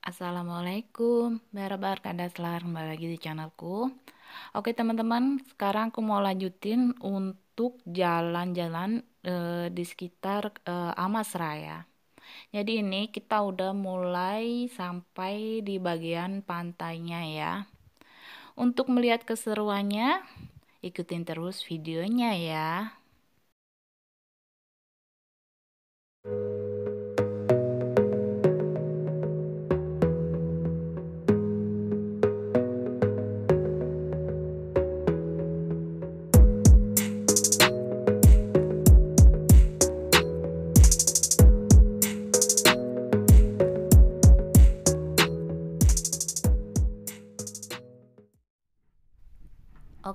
Assalamualaikum warahmatullahi selar Kembali lagi di channelku Oke teman-teman Sekarang aku mau lanjutin Untuk jalan-jalan e, Di sekitar e, eh, Amas Raya Jadi ini kita udah mulai Sampai di bagian pantainya ya Untuk melihat keseruannya Ikutin terus videonya ya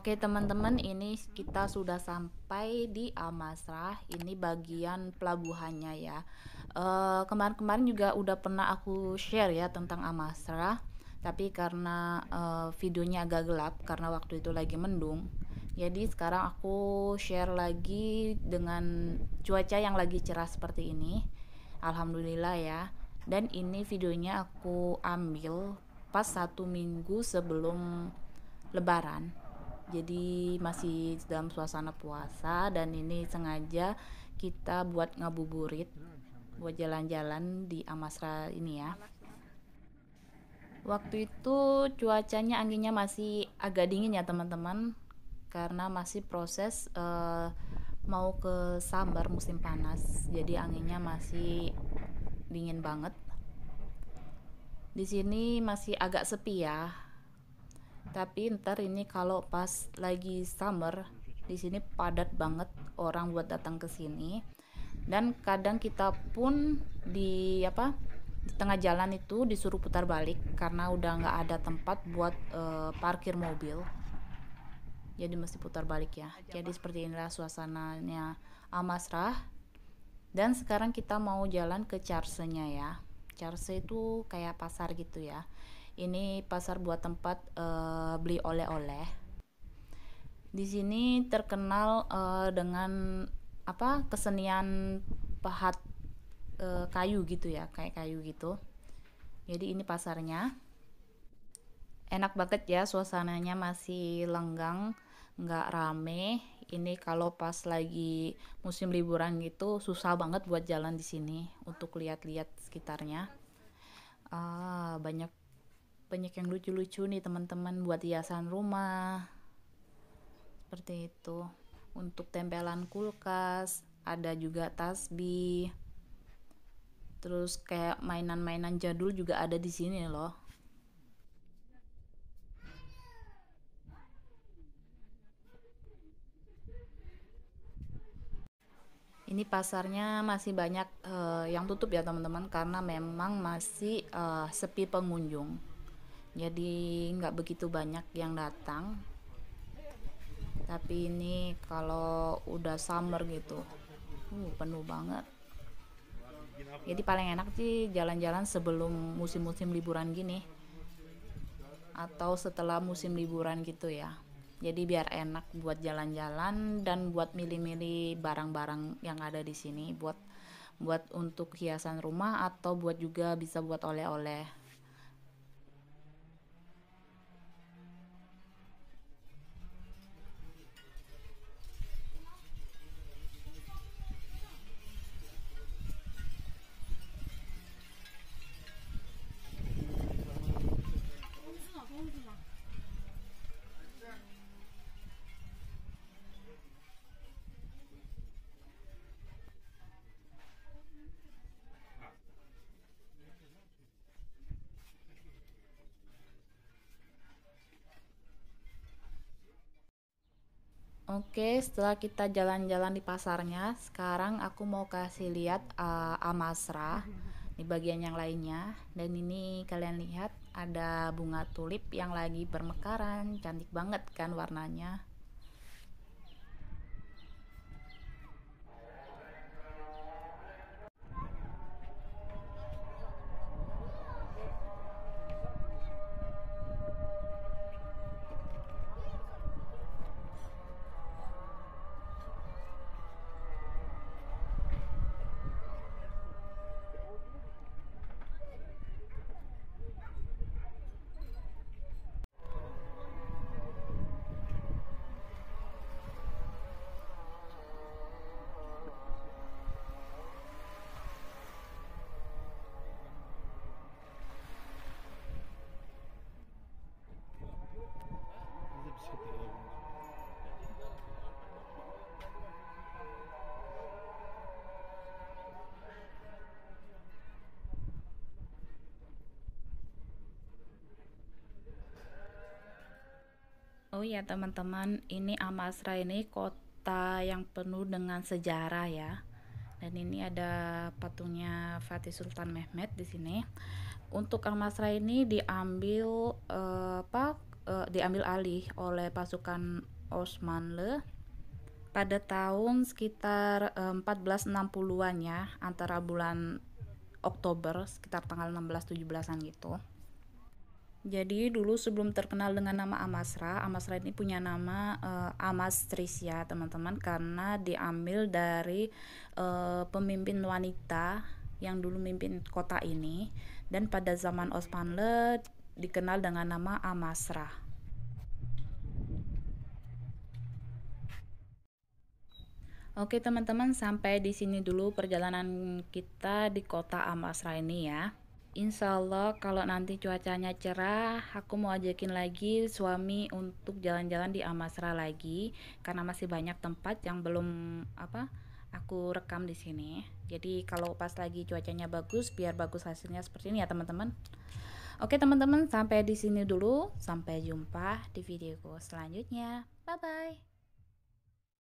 Oke teman-teman, ini kita sudah sampai di Almasrah. Ini bagian pelabuhannya ya. Eh, kemarin-kemarin uh, juga udah pernah aku share ya tentang Almasrah, tapi karena uh, videonya agak gelap karena waktu itu lagi mendung. Jadi sekarang aku share lagi dengan cuaca yang lagi cerah seperti ini. Alhamdulillah ya. Dan ini videonya aku ambil pas satu minggu sebelum Lebaran jadi masih dalam suasana puasa dan ini sengaja kita buat ngabuburit buat jalan-jalan di Amasra ini ya waktu itu cuacanya anginnya masih agak dingin ya teman-teman karena masih proses uh, mau ke Sambar musim panas jadi anginnya masih dingin banget di sini masih agak sepi ya tapi ntar ini kalau pas lagi summer di sini padat banget orang buat datang ke sini dan kadang kita pun di apa di tengah jalan itu disuruh putar balik karena udah nggak ada tempat buat uh, parkir mobil jadi mesti putar balik ya jadi seperti inilah suasananya Amasrah dan sekarang kita mau jalan ke Charse-nya ya Charse itu kayak pasar gitu ya ini pasar buat tempat uh, beli oleh-oleh. Di sini terkenal uh, dengan apa kesenian pahat uh, eh, kayu gitu ya, kayak kayu gitu. Jadi ini pasarnya. Enak banget ya suasananya masih lenggang, nggak rame. Ini kalau pas lagi musim liburan gitu susah banget buat jalan di sini untuk lihat-lihat sekitarnya. Ah, banyak banyak yang lucu-lucu nih teman-teman buat hiasan rumah seperti itu untuk tempelan kulkas ada juga tasbih terus kayak mainan-mainan jadul juga ada di sini loh ini pasarnya masih banyak uh, yang tutup ya teman-teman karena memang masih uh, sepi pengunjung jadi nggak begitu banyak yang datang tapi ini kalau udah summer gitu uh, penuh banget jadi paling enak sih jalan-jalan sebelum musim-musim liburan gini atau setelah musim liburan gitu ya jadi biar enak buat jalan-jalan dan buat milih-milih barang-barang yang ada di sini buat buat untuk hiasan rumah atau buat juga bisa buat oleh-oleh Oke, setelah kita jalan-jalan di pasarnya, sekarang aku mau kasih lihat uh, Amasra di bagian yang lainnya. Dan ini kalian lihat ada bunga tulip yang lagi bermekaran, cantik banget kan warnanya. ya teman-teman, ini Amasra ini kota yang penuh dengan sejarah ya. Dan ini ada patungnya Fatih Sultan Mehmet di sini. Untuk Amasra ini diambil eh, apa? Eh, diambil alih oleh pasukan Osmanle pada tahun sekitar eh, 1460-an ya, antara bulan Oktober sekitar tanggal 16-17an gitu jadi dulu sebelum terkenal dengan nama Amasra, Amasra ini punya nama uh, eh, Amas Trisya, teman-teman, karena diambil dari uh, pemimpin wanita yang dulu memimpin kota ini dan pada zaman Osmanle dikenal dengan nama Amasra. Oke, teman-teman, sampai di sini dulu perjalanan kita di kota Amasra ini ya. Insya Allah kalau nanti cuacanya cerah, aku mau ajakin lagi suami untuk jalan-jalan di Amasra lagi karena masih banyak tempat yang belum apa aku rekam di sini. Jadi kalau pas lagi cuacanya bagus, biar bagus hasilnya seperti ini ya teman-teman. Oke teman-teman, sampai di sini dulu. Sampai jumpa di videoku selanjutnya. Bye bye.